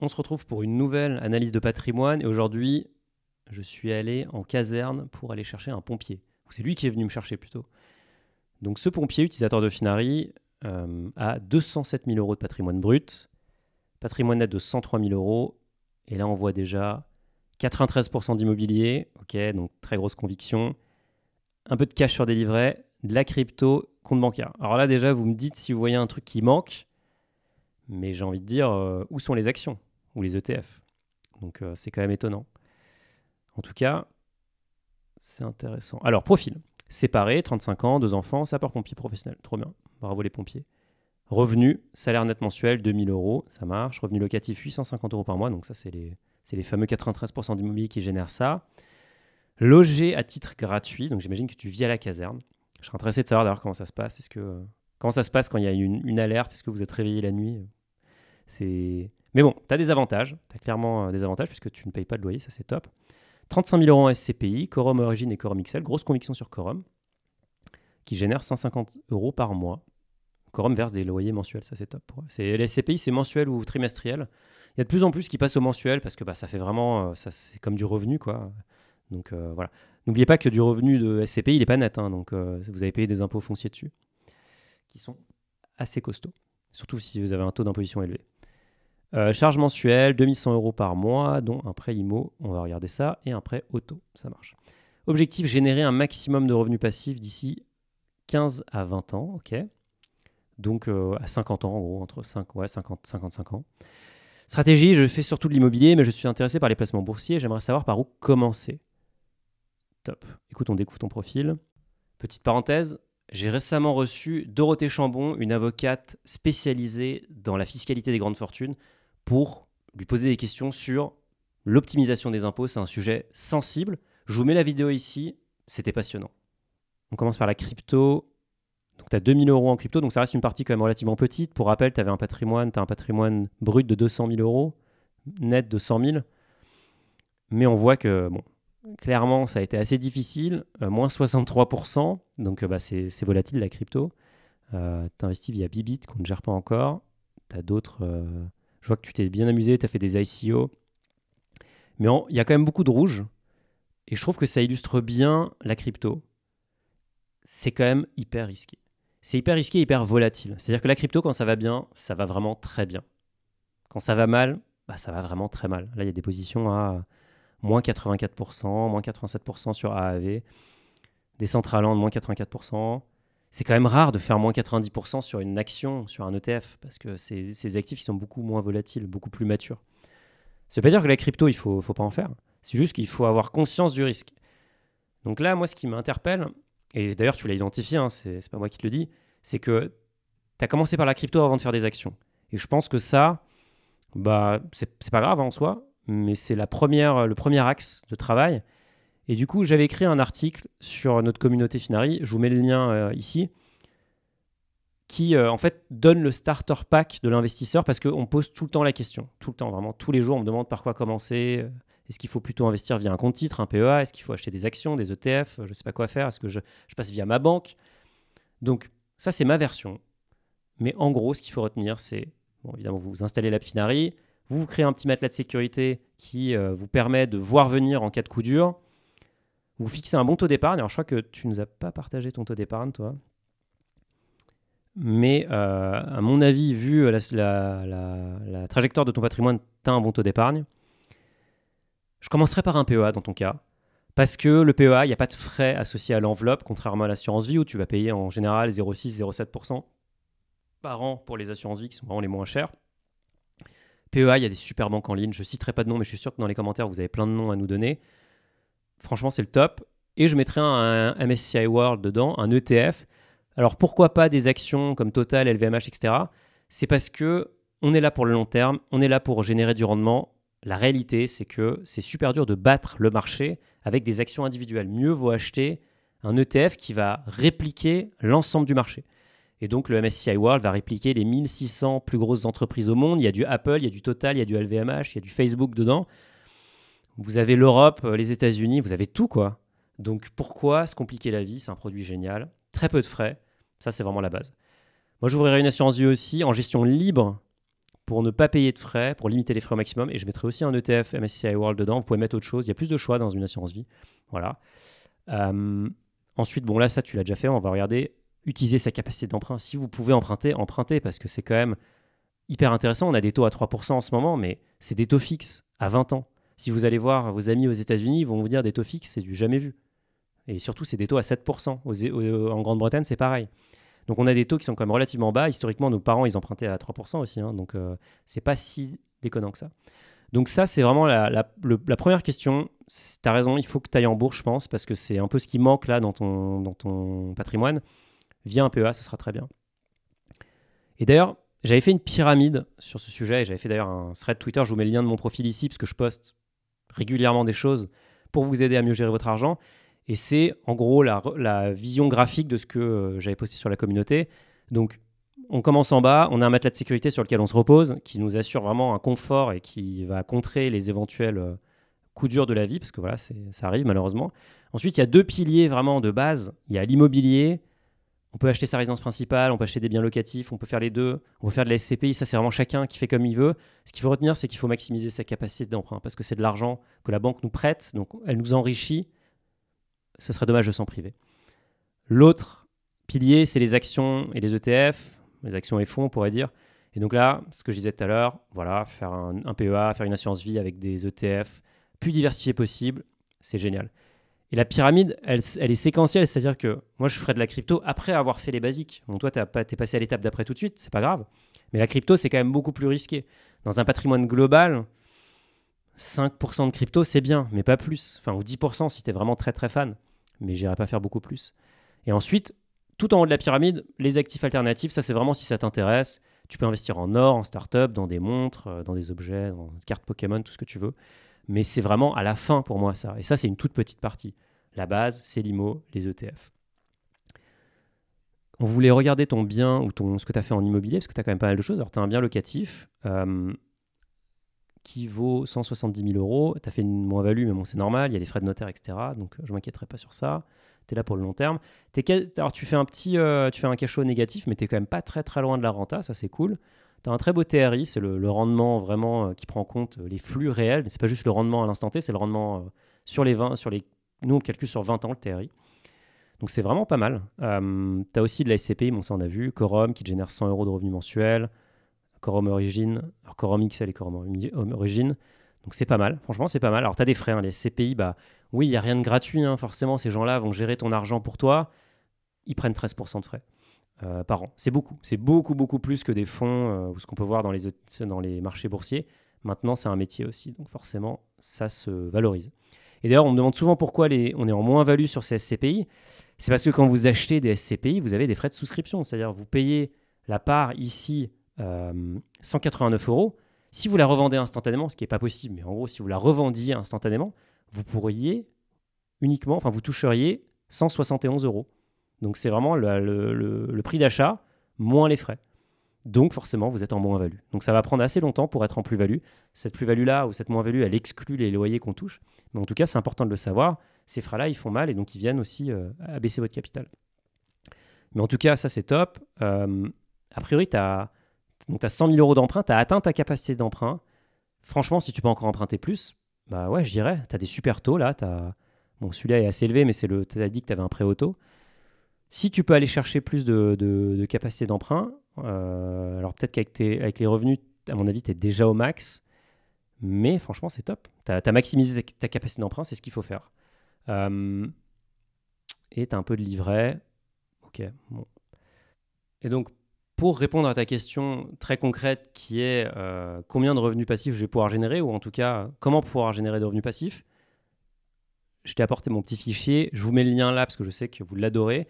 On se retrouve pour une nouvelle analyse de patrimoine et aujourd'hui, je suis allé en caserne pour aller chercher un pompier. C'est lui qui est venu me chercher plutôt. Donc ce pompier, utilisateur de Finari, euh, a 207 000 euros de patrimoine brut, patrimoine net de 103 000 euros, et là on voit déjà 93% d'immobilier, ok, donc très grosse conviction, un peu de cash sur des livrets, de la crypto, compte bancaire. Alors là déjà, vous me dites si vous voyez un truc qui manque, mais j'ai envie de dire, euh, où sont les actions ou les ETF. Donc euh, c'est quand même étonnant. En tout cas, c'est intéressant. Alors, profil. Séparé, 35 ans, deux enfants, sapeur-pompier professionnel. Trop bien. Bravo les pompiers. Revenu, salaire net mensuel, 2000 euros, ça marche. Revenu locatif, 850 euros par mois. Donc ça, c'est les, fameux 93% d'immobilier qui génèrent ça. Loger à titre gratuit. Donc j'imagine que tu vis à la caserne. Je serais intéressé de savoir d'ailleurs comment ça se passe. que, euh, comment ça se passe quand il y a une alerte Est-ce que vous êtes réveillé la nuit C'est mais bon, tu as des avantages, tu as clairement euh, des avantages puisque tu ne payes pas de loyer, ça c'est top. 35 000 euros en SCPI, Quorum Origin et Quorum XL, grosse conviction sur Quorum, qui génère 150 euros par mois. Quorum verse des loyers mensuels, ça c'est top. C'est, les SCPI, c'est mensuel ou trimestriel. Il y a de plus en plus qui passent au mensuel parce que bah, ça fait vraiment, euh, ça, c'est comme du revenu quoi. Donc euh, voilà. N'oubliez pas que du revenu de SCPI, il n'est pas net, hein, donc vous avez payé des impôts fonciers dessus, qui sont assez costauds, surtout si vous avez un taux d'imposition élevé. Euh, charge mensuelle, 2100 euros par mois, dont un prêt IMO, on va regarder ça, et un prêt auto, ça marche. Objectif, générer un maximum de revenus passifs d'ici 15 à 20 ans, ok Donc euh, à 50 ans en gros, entre 5, ouais, 50, 55 ans. Stratégie, je fais surtout de l'immobilier, mais je suis intéressé par les placements boursiers, j'aimerais savoir par où commencer. Top. Écoute, on découvre ton profil. Petite parenthèse, j'ai récemment reçu Dorothée Chambon, une avocate spécialisée dans la fiscalité des grandes fortunes, pour lui poser des questions sur l'optimisation des impôts. C'est un sujet sensible. Je vous mets la vidéo ici. C'était passionnant. On commence par la crypto. Donc, tu as 2000 euros en crypto, donc ça reste une partie quand même relativement petite. Pour rappel, tu avais un patrimoine, tu as un patrimoine brut de 200 000 euros, net de 100 000. Mais on voit que, bon, clairement, ça a été assez difficile, euh, moins 63%, donc euh, bah, c'est, volatile la crypto. Euh, tu investis via Bibit qu'on ne gère pas encore. Tu as d'autres euh, je vois que tu t'es bien amusé, tu as fait des ICO. Mais il y a quand même beaucoup de rouge. Et je trouve que ça illustre bien la crypto. C'est quand même hyper risqué. C'est hyper risqué, hyper volatile. C'est-à-dire que la crypto, quand ça va bien, ça va vraiment très bien. Quand ça va mal, bah, ça va vraiment très mal. Là, il y a des positions à moins 84%, moins 87% sur AAV, des centrales de moins 84% c'est quand même rare de faire moins 90% sur une action, sur un ETF, parce que ces, actifs ils sont beaucoup moins volatiles, beaucoup plus matures. Ça veut pas dire que la crypto, il ne faut, faut pas en faire. C'est juste qu'il faut avoir conscience du risque. Donc là, moi, ce qui m'interpelle, et d'ailleurs, tu l'as identifié, hein, c'est pas moi qui te le dis, c'est que tu as commencé par la crypto avant de faire des actions. Et je pense que ça, bah, c'est pas grave en soi, mais c'est le premier axe de travail. Et du coup, j'avais écrit un article sur notre communauté Finari, je vous mets le lien euh, ici, qui euh, en fait donne le starter pack de l'investisseur parce qu'on pose tout le temps la question, tout le temps, vraiment tous les jours, on me demande par quoi commencer. Euh, est-ce qu'il faut plutôt investir via un compte titre, un PEA Est-ce qu'il faut acheter des actions, des ETF Je ne sais pas quoi faire. Est-ce que je, passe via ma banque Donc, ça, c'est ma version. Mais en gros, ce qu'il faut retenir, c'est bon, évidemment, vous installez l'app Finari, vous, vous créez un petit matelas de sécurité qui vous permet de voir venir en cas de coup dur vous fixez un bon taux d'épargne. Alors, je crois que tu nous as pas partagé ton taux d'épargne, toi. Mais euh, à mon avis, vu euh, la, trajectoire de ton patrimoine, tu as un bon taux d'épargne. Je commencerai par un PEA dans ton cas. Parce que le PEA, il n'y a pas de frais associés à l'enveloppe, contrairement à l'assurance vie, où tu vas payer en général 0,6-0,7% par an pour les assurances vie, qui sont vraiment les moins chères. PEA, il y a des super banques en ligne. Je ne citerai pas de nom, mais je suis sûr que dans les commentaires, vous avez plein de noms à nous donner. Franchement, c'est le top. Et je mettrai un, MSCI World dedans, un ETF. Alors pourquoi pas des actions comme Total, LVMH, etc. C'est parce que on est là pour le long terme, on est là pour générer du rendement. La réalité, c'est que c'est super dur de battre le marché avec des actions individuelles. Mieux vaut acheter un ETF qui va répliquer l'ensemble du marché. Et donc le MSCI World va répliquer les 1600 plus grosses entreprises au monde. Il y a du Apple, il y a du Total, il y a du LVMH, il y a du Facebook dedans. Vous avez l'Europe, euh, les États-Unis, vous avez tout quoi. Donc pourquoi se compliquer la vie C'est un produit génial, très peu de frais, ça c'est vraiment la base. Moi j'ouvrirai une assurance vie aussi en gestion libre pour ne pas payer de frais, pour limiter les frais au maximum. Et je mettrai aussi un ETF MSCI World dedans. Vous pouvez mettre autre chose. Il y a plus de choix dans une assurance vie. Voilà. Euh, ensuite, bon, là, ça, tu l'as déjà fait. On va regarder utiliser sa capacité d'emprunt. Si vous pouvez emprunter, empruntez parce que c'est quand même hyper intéressant. On a des taux à 3% en ce moment, mais c'est des taux fixes à 20 ans. Si vous allez voir vos amis aux États-Unis, ils vont vous dire des taux fixes, c'est du jamais vu. Et surtout, c'est des taux à 7%. en Grande-Bretagne, c'est pareil. Donc on a des taux qui sont quand même relativement bas. Historiquement, nos parents, ils empruntaient à 3% aussi. Hein. donc ce euh, c'est pas si déconnant que ça. Donc ça, c'est vraiment la, première question. Tu as raison, il faut que tu ailles en bourse, je pense, parce que c'est un peu ce qui manque là dans ton, dans ton patrimoine. Viens un PEA, ça sera très bien. Et d'ailleurs, j'avais fait une pyramide sur ce sujet, et j'avais fait d'ailleurs un thread Twitter, je vous mets le lien de mon profil ici, parce que je poste régulièrement des choses pour vous aider à mieux gérer votre argent. Et c'est en gros la, vision graphique de ce que euh, j'avais posté sur la communauté. Donc, on commence en bas, on a un matelas de sécurité sur lequel on se repose, qui nous assure vraiment un confort et qui va contrer les éventuels euh, coups durs de la vie, parce que voilà, ça arrive malheureusement. Ensuite, il y a deux piliers vraiment de base. Il y a l'immobilier on peut acheter sa résidence principale, on peut acheter des biens locatifs, on peut faire les deux, on peut faire de la SCPI, ça c'est vraiment chacun qui fait comme il veut. Ce qu'il faut retenir, c'est qu'il faut maximiser sa capacité d'emprunt, parce que c'est de l'argent que la banque nous prête, donc elle nous enrichit, ce serait dommage de s'en priver. L'autre pilier, c'est les actions et les ETF, les actions et fonds on pourrait dire. Et donc là, ce que je disais tout à l'heure, voilà, faire un, PEA, faire une assurance vie avec des ETF, plus diversifiés possible, c'est génial. Et la pyramide, elle, est séquentielle, c'est-à-dire que moi, je ferai de la crypto après avoir fait les basiques. Bon, toi, tu es passé à l'étape d'après tout de suite, c'est pas grave. Mais la crypto, c'est quand même beaucoup plus risqué. Dans un patrimoine global, 5% de crypto, c'est bien, mais pas plus. Enfin, ou 10% si tu es vraiment très très fan. Mais j'irai pas faire beaucoup plus. Et ensuite, tout en haut de la pyramide, les actifs alternatifs, ça c'est vraiment si ça t'intéresse. Tu peux investir en or, en start-up, dans des montres, euh, dans des objets, dans des cartes Pokémon, tout ce que tu veux mais c'est vraiment à la fin pour moi ça. Et ça, c'est une toute petite partie. La base, c'est l'IMO, les ETF. On voulait regarder ton bien ou ton, ce que tu as fait en immobilier, parce que tu as quand même pas mal de choses. Alors, tu as un bien locatif euh, qui vaut 170 000 euros. Tu as fait une moins-value, mais bon, c'est normal, il y a les frais de notaire, etc. Donc, je m'inquiéterai pas sur ça. Tu es là pour le long terme. alors, tu fais un petit, euh, tu fais un cash négatif, mais tu n'es quand même pas très, très loin de la renta. Ça, c'est cool un très beau TRI, c'est le, rendement vraiment euh, qui prend en compte euh, les flux réels, mais c'est pas juste le rendement à l'instant T, c'est le rendement euh, sur les 20, sur les... Nous, on calcule sur 20 ans le TRI. Donc c'est vraiment pas mal. tu as aussi de la SCPI, bon ça on a vu, Corum qui génère 100 euros de revenus mensuels, Corum Origin, alors Corum XL et Corum Origin. Donc c'est pas mal, franchement c'est pas mal. Alors tu as des frais, hein, les SCPI, bah oui, il n'y a rien de gratuit, hein, forcément ces gens-là vont gérer ton argent pour toi, ils prennent 13% de frais. Euh, par an. C'est beaucoup. C'est beaucoup, beaucoup plus que des fonds euh, ou ce qu'on peut voir dans les, dans les marchés boursiers. Maintenant, c'est un métier aussi. Donc forcément, ça se valorise. Et d'ailleurs, on me demande souvent pourquoi les, on est en moins-value sur ces SCPI. C'est parce que quand vous achetez des SCPI, vous avez des frais de souscription. C'est-à-dire, vous payez la part ici 189 euh, euros. Si vous la revendez instantanément, ce qui n'est pas possible, mais en gros, si vous la revendiez instantanément, vous pourriez uniquement, enfin, vous toucheriez 171 euros. Donc c'est vraiment le, prix d'achat moins les frais. Donc forcément, vous êtes en moins-value. Donc ça va prendre assez longtemps pour être en plus-value. Cette plus-value-là ou cette moins-value, elle exclut les loyers qu'on touche. Mais en tout cas, c'est important de le savoir. Ces frais-là, ils font mal et donc ils viennent aussi euh, abaisser votre capital. Mais en tout cas, ça c'est top. Euh, a priori, tu as, 100 000 euros d'emprunt, tu as atteint ta capacité d'emprunt. Franchement, si tu peux encore emprunter plus, bah ouais, je dirais, tu as des super taux là. Bon, celui-là est assez élevé, mais c'est le... tu as dit que tu avais un prêt auto. Si tu peux aller chercher plus de, capacité d'emprunt, euh, alors peut-être qu'avec les revenus, à mon avis, tu es déjà au max, mais franchement, c'est top. Tu as, maximisé ta, capacité d'emprunt, c'est ce qu'il faut faire. Euh, et tu as un peu de livret. Ok, bon. Et donc, pour répondre à ta question très concrète qui est euh, combien de revenus passifs je vais pouvoir générer, ou en tout cas, comment pouvoir générer de revenus passifs, je t'ai apporté mon petit fichier. Je vous mets le lien là parce que je sais que vous l'adorez.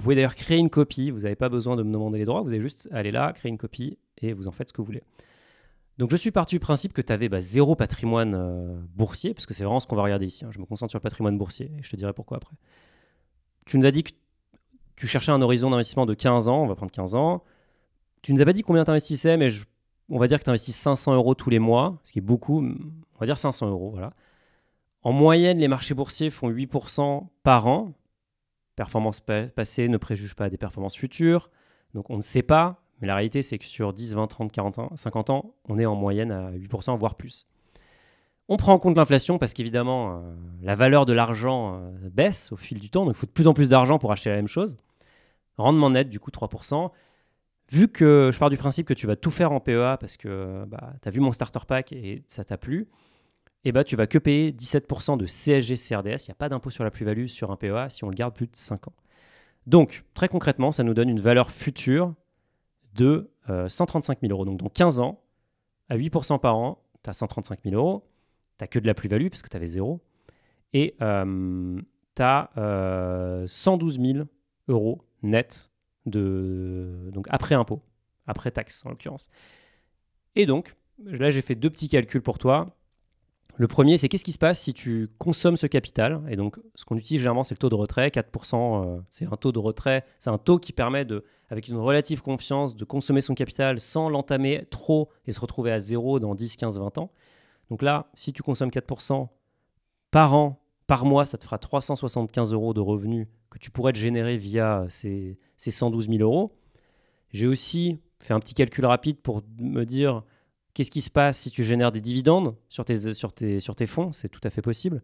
Vous pouvez d'ailleurs créer une copie, vous n'avez pas besoin de me demander les droits, vous avez juste aller là, créer une copie et vous en faites ce que vous voulez. Donc je suis parti du principe que tu avais bah, zéro patrimoine euh, boursier, parce que c'est vraiment ce qu'on va regarder ici. Hein. Je me concentre sur le patrimoine boursier et je te dirai pourquoi après. Tu nous as dit que tu cherchais un horizon d'investissement de 15 ans, on va prendre 15 ans. Tu ne nous as pas dit combien tu investissais, mais on va dire que tu investis 500 euros tous les mois, ce qui est beaucoup, on va dire 500 euros, En moyenne, les marchés boursiers font 8% par an, Performance passée ne préjuge pas des performances futures. Donc on ne sait pas, mais la réalité c'est que sur 10, 20, 30, 40, 50 ans, on est en moyenne à 8%, voire plus. On prend en compte l'inflation parce qu'évidemment, euh, la valeur de l'argent euh, baisse au fil du temps, donc il faut de plus en plus d'argent pour acheter la même chose. Rendement net, du coup, 3%. Vu que je pars du principe que tu vas tout faire en PEA parce que bah, tu as vu mon starter pack et ça t'a plu, tu eh ne ben, tu vas que payer 17% de CSG, CRDS. Il n'y a pas d'impôt sur la plus-value sur un PEA si on le garde plus de 5 ans. Donc, très concrètement, ça nous donne une valeur future de 135 euh, 000 euros. Donc, dans 15 ans, à 8% par an, tu as 135 000 euros. Tu n'as que de la plus-value parce que tu avais zéro. Et tu as 112 000 euros net de, donc après impôt, après taxe en l'occurrence. Et donc, là, j'ai fait deux petits calculs pour toi. Le premier, c'est qu'est-ce qui se passe si tu consommes ce capital Et donc, ce qu'on utilise généralement, c'est le taux de retrait. 4%, euh, c'est un taux de retrait. C'est un taux qui permet, de, avec une relative confiance, de consommer son capital sans l'entamer trop et se retrouver à zéro dans 10, 15, 20 ans. Donc là, si tu consommes 4% par an, par mois, ça te fera 375 euros de revenus que tu pourrais te générer via ces, ces 112 000 euros. J'ai aussi fait un petit calcul rapide pour me dire Qu'est-ce qui se passe si tu génères des dividendes sur tes, fonds C'est tout à fait possible.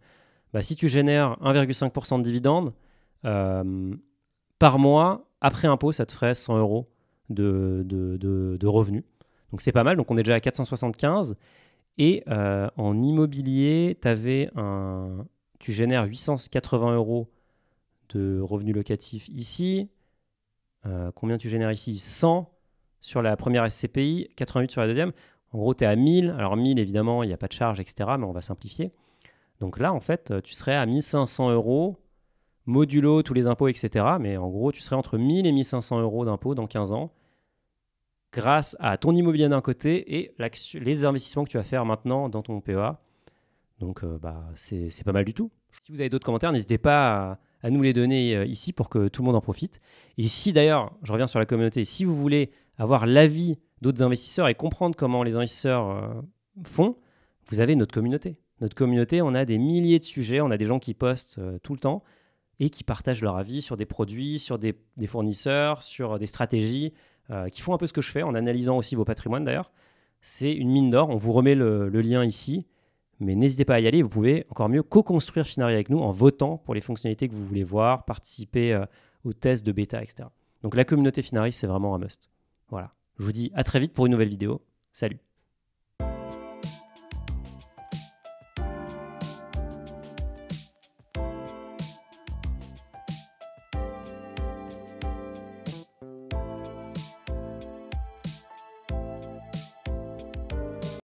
Bah, si tu génères 1,5% de dividendes euh, par mois, après impôt, ça te ferait 100 euros de, revenus. Donc c'est pas mal. Donc on est déjà à 475. Et euh, en immobilier, avais un... tu génères 880 euros de revenus locatifs ici. Euh, combien tu génères ici 100 sur la première SCPI, 88 sur la deuxième. En gros, tu es à 1000. Alors 1000, évidemment, il n'y a pas de charge, etc. Mais on va simplifier. Donc là, en fait, tu serais à 1500 euros, modulo tous les impôts, etc. Mais en gros, tu serais entre 1000 et 1500 euros d'impôts dans 15 ans grâce à ton immobilier d'un côté et les investissements que tu vas faire maintenant dans ton PEA. Donc, euh, bah, c'est pas mal du tout. Si vous avez d'autres commentaires, n'hésitez pas à, nous les donner euh, ici pour que tout le monde en profite. Et si d'ailleurs, je reviens sur la communauté, si vous voulez avoir l'avis d'autres investisseurs et comprendre comment les investisseurs euh, font, vous avez notre communauté. Notre communauté, on a des milliers de sujets, on a des gens qui postent euh, tout le temps et qui partagent leur avis sur des produits, sur des, fournisseurs, sur euh, des stratégies, qui font un peu ce que je fais en analysant aussi vos patrimoines d'ailleurs. C'est une mine d'or, on vous remet le, lien ici, mais n'hésitez pas à y aller, vous pouvez encore mieux co-construire Finari avec nous en votant pour les fonctionnalités que vous voulez voir, participer aux tests de bêta, etc. Donc la communauté Finari, c'est vraiment un must. Voilà. Je vous dis à très vite pour une nouvelle vidéo. Salut